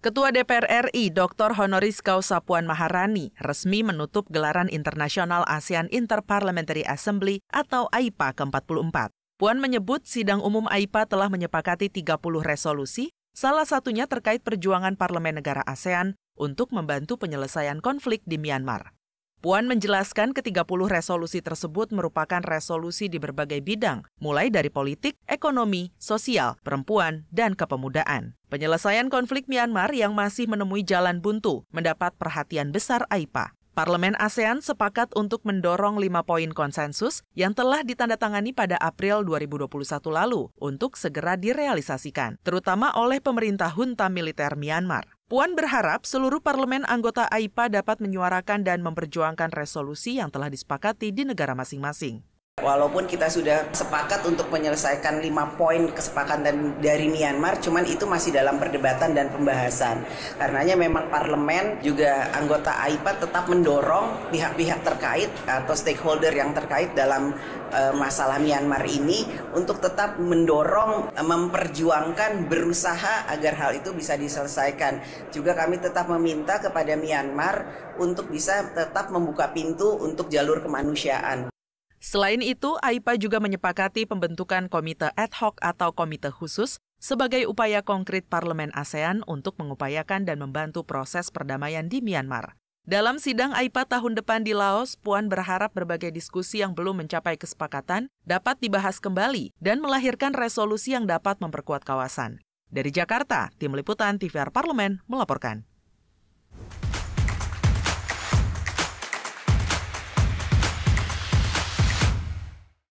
Ketua DPR RI Dr. Honoris Causa Puan Maharani resmi menutup gelaran internasional ASEAN Interparliamentary Assembly atau AIPA ke-44. Puan menyebut sidang umum AIPA telah menyepakati 30 resolusi, salah satunya terkait perjuangan parlemen negara ASEAN untuk membantu penyelesaian konflik di Myanmar. Puan menjelaskan ke-30 resolusi tersebut merupakan resolusi di berbagai bidang, mulai dari politik, ekonomi, sosial, perempuan, dan kepemudaan. Penyelesaian konflik Myanmar yang masih menemui jalan buntu mendapat perhatian besar AIPA. Parlemen ASEAN sepakat untuk mendorong lima poin konsensus yang telah ditandatangani pada April 2021 lalu untuk segera direalisasikan, terutama oleh pemerintah junta militer Myanmar. Puan berharap seluruh parlemen anggota AIPA dapat menyuarakan dan memperjuangkan resolusi yang telah disepakati di negara masing-masing. Walaupun kita sudah sepakat untuk menyelesaikan lima poin kesepakatan dari Myanmar, cuman itu masih dalam perdebatan dan pembahasan. Karenanya memang parlemen juga anggota AIPA tetap mendorong pihak-pihak terkait atau stakeholder yang terkait dalam uh, masalah Myanmar ini untuk tetap mendorong eh, memperjuangkan berusaha agar hal itu bisa diselesaikan. Juga kami tetap meminta kepada Myanmar untuk bisa tetap membuka pintu untuk jalur kemanusiaan. Selain itu, AIPA juga menyepakati pembentukan komite ad hoc atau komite khusus sebagai upaya konkret Parlemen ASEAN untuk mengupayakan dan membantu proses perdamaian di Myanmar. Dalam sidang AIPA tahun depan di Laos, Puan berharap berbagai diskusi yang belum mencapai kesepakatan dapat dibahas kembali dan melahirkan resolusi yang dapat memperkuat kawasan. Dari Jakarta, Tim Liputan TVR Parlemen melaporkan.